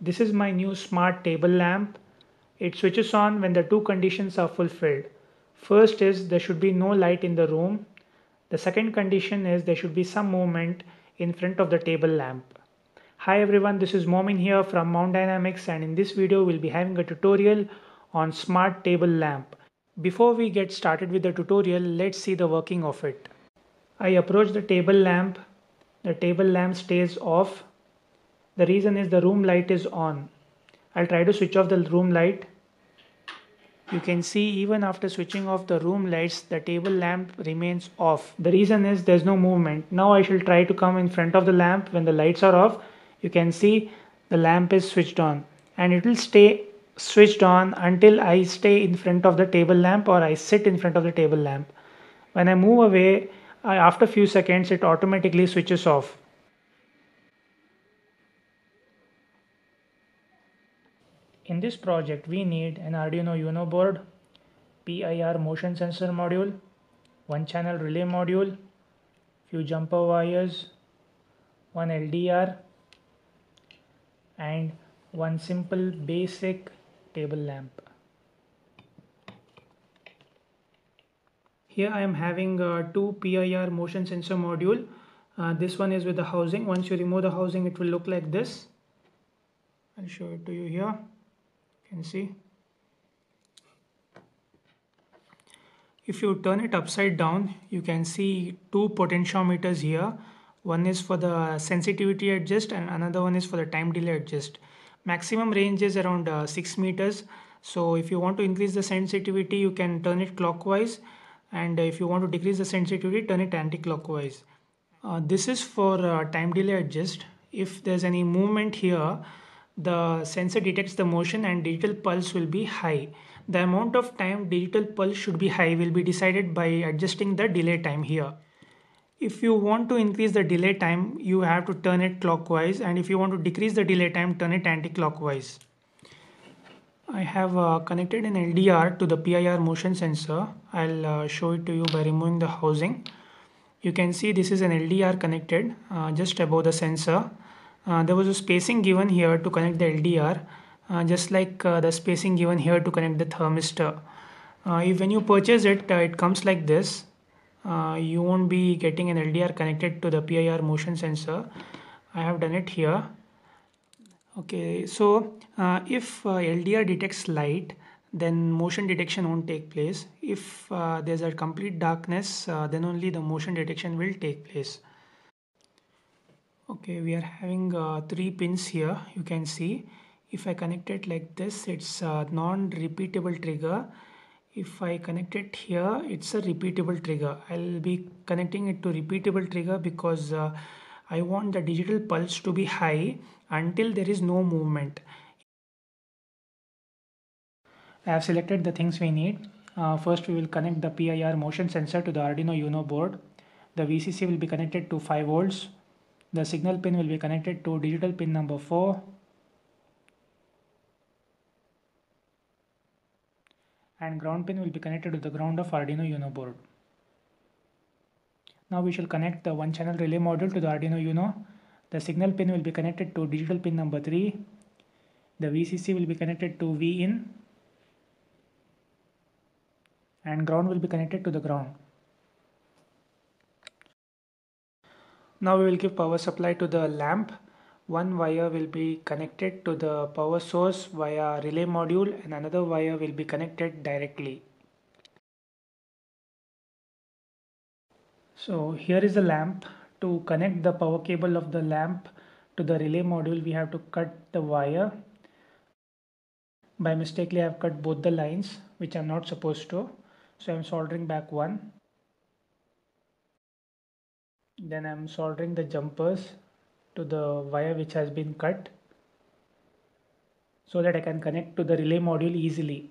This is my new smart table lamp. It switches on when the two conditions are fulfilled. First is there should be no light in the room. The second condition is there should be some movement in front of the table lamp. Hi everyone, this is Momin here from Mount Dynamics and in this video we'll be having a tutorial on smart table lamp. Before we get started with the tutorial, let's see the working of it. I approach the table lamp. The table lamp stays off the reason is the room light is on I'll try to switch off the room light you can see even after switching off the room lights the table lamp remains off the reason is there's no movement now I shall try to come in front of the lamp when the lights are off you can see the lamp is switched on and it will stay switched on until I stay in front of the table lamp or I sit in front of the table lamp when I move away I, after few seconds it automatically switches off in this project we need an Arduino Uno board, PIR motion sensor module, one channel relay module, few jumper wires, one LDR and one simple basic table lamp. Here I am having uh, two PIR motion sensor module. Uh, this one is with the housing. Once you remove the housing it will look like this. I'll show it to you here. Can you see? If you turn it upside down, you can see two potentiometers here. One is for the sensitivity adjust and another one is for the time delay adjust. Maximum range is around uh, 6 meters. So if you want to increase the sensitivity, you can turn it clockwise. And if you want to decrease the sensitivity, turn it anti-clockwise. Uh, this is for uh, time delay adjust. If there's any movement here, the sensor detects the motion and digital pulse will be high. The amount of time digital pulse should be high will be decided by adjusting the delay time here. If you want to increase the delay time, you have to turn it clockwise and if you want to decrease the delay time, turn it anti-clockwise. I have uh, connected an LDR to the PIR motion sensor. I'll uh, show it to you by removing the housing. You can see this is an LDR connected uh, just above the sensor uh, there was a spacing given here to connect the LDR uh, just like uh, the spacing given here to connect the thermistor uh, if when you purchase it uh, it comes like this you won't be getting an LDR connected to the PIR motion sensor I have done it here okay so if LDR detects light then motion detection won't take place if there's a complete darkness then only the motion detection will take place okay we are having uh, three pins here you can see if I connect it like this it's a non-repeatable trigger if I connect it here it's a repeatable trigger I'll be connecting it to repeatable trigger because uh, I want the digital pulse to be high until there is no movement I have selected the things we need uh, first we will connect the PIR motion sensor to the Arduino Uno board the VCC will be connected to 5 volts the signal pin will be connected to digital pin number 4 and ground pin will be connected to the ground of Arduino Uno board. Now we shall connect the one channel relay module to the Arduino Uno. The signal pin will be connected to digital pin number 3. The VCC will be connected to Vin and ground will be connected to the ground. Now we will give power supply to the lamp. One wire will be connected to the power source via relay module and another wire will be connected directly. So here is a lamp. To connect the power cable of the lamp to the relay module we have to cut the wire. By mistakenly I have cut both the lines which I am not supposed to. So I am soldering back one then I'm soldering the jumpers to the wire which has been cut so that I can connect to the relay module easily.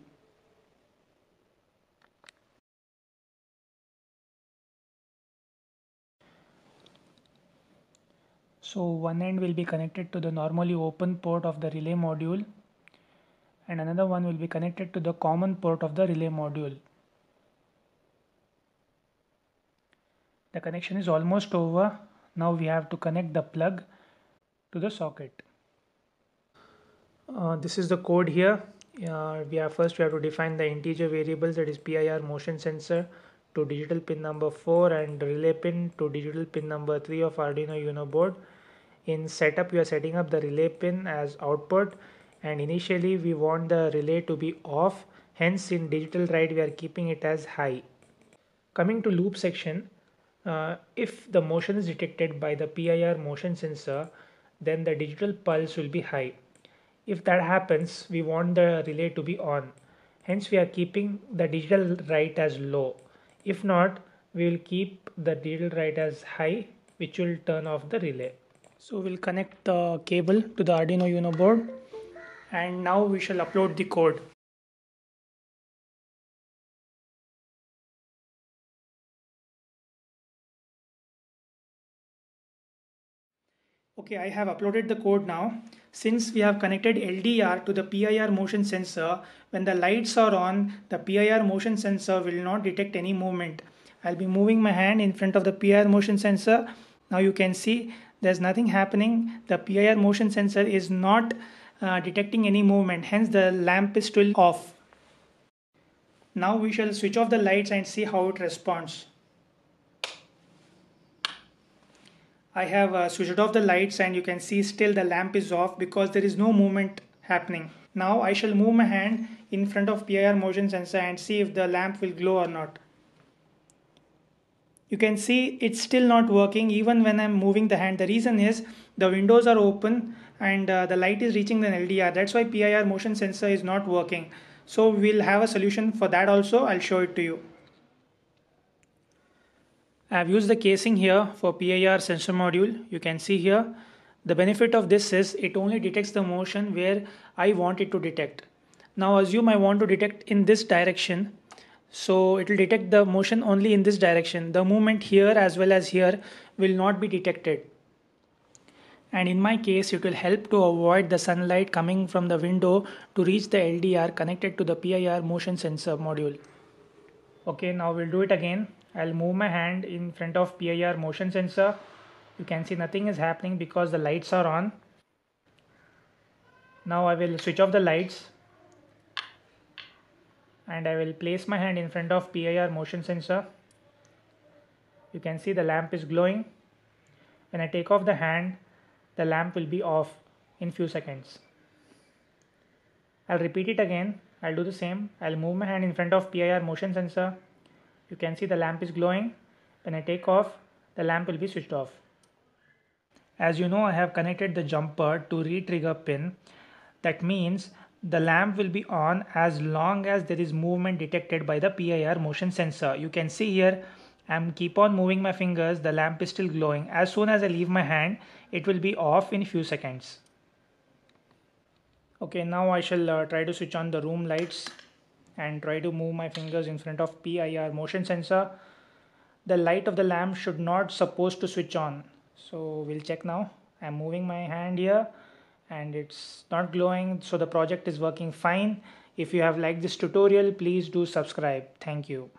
So one end will be connected to the normally open port of the relay module and another one will be connected to the common port of the relay module. the connection is almost over now we have to connect the plug to the socket uh, this is the code here uh, we have first we have to define the integer variables that is PIR motion sensor to digital pin number 4 and relay pin to digital pin number 3 of Arduino Uno board in setup we are setting up the relay pin as output and initially we want the relay to be off hence in digital write we are keeping it as high coming to loop section uh, if the motion is detected by the PIR motion sensor, then the digital pulse will be high. If that happens, we want the relay to be on. Hence, we are keeping the digital write as low. If not, we will keep the digital write as high, which will turn off the relay. So we'll connect the cable to the Arduino Uno board and now we shall upload the code. Okay, I have uploaded the code now. Since we have connected LDR to the PIR motion sensor, when the lights are on, the PIR motion sensor will not detect any movement. I'll be moving my hand in front of the PIR motion sensor. Now you can see there's nothing happening. The PIR motion sensor is not uh, detecting any movement, hence the lamp is still off. Now we shall switch off the lights and see how it responds. I have uh, switched off the lights and you can see still the lamp is off because there is no movement happening. Now I shall move my hand in front of PIR motion sensor and see if the lamp will glow or not. You can see it's still not working even when I'm moving the hand. The reason is the windows are open and uh, the light is reaching the LDR. That's why PIR motion sensor is not working. So we'll have a solution for that also. I'll show it to you. I have used the casing here for PIR sensor module. You can see here the benefit of this is it only detects the motion where I want it to detect. Now assume I want to detect in this direction. So it will detect the motion only in this direction. The movement here as well as here will not be detected. And in my case, it will help to avoid the sunlight coming from the window to reach the LDR connected to the PIR motion sensor module okay now we'll do it again I'll move my hand in front of PIR motion sensor you can see nothing is happening because the lights are on now I will switch off the lights and I will place my hand in front of PIR motion sensor you can see the lamp is glowing when I take off the hand the lamp will be off in few seconds I'll repeat it again I'll do the same I'll move my hand in front of PIR motion sensor you can see the lamp is glowing when I take off the lamp will be switched off as you know I have connected the jumper to re-trigger pin that means the lamp will be on as long as there is movement detected by the PIR motion sensor you can see here I'm keep on moving my fingers the lamp is still glowing as soon as I leave my hand it will be off in few seconds okay now I shall uh, try to switch on the room lights and try to move my fingers in front of PIR motion sensor the light of the lamp should not supposed to switch on so we'll check now I'm moving my hand here and it's not glowing so the project is working fine if you have liked this tutorial please do subscribe thank you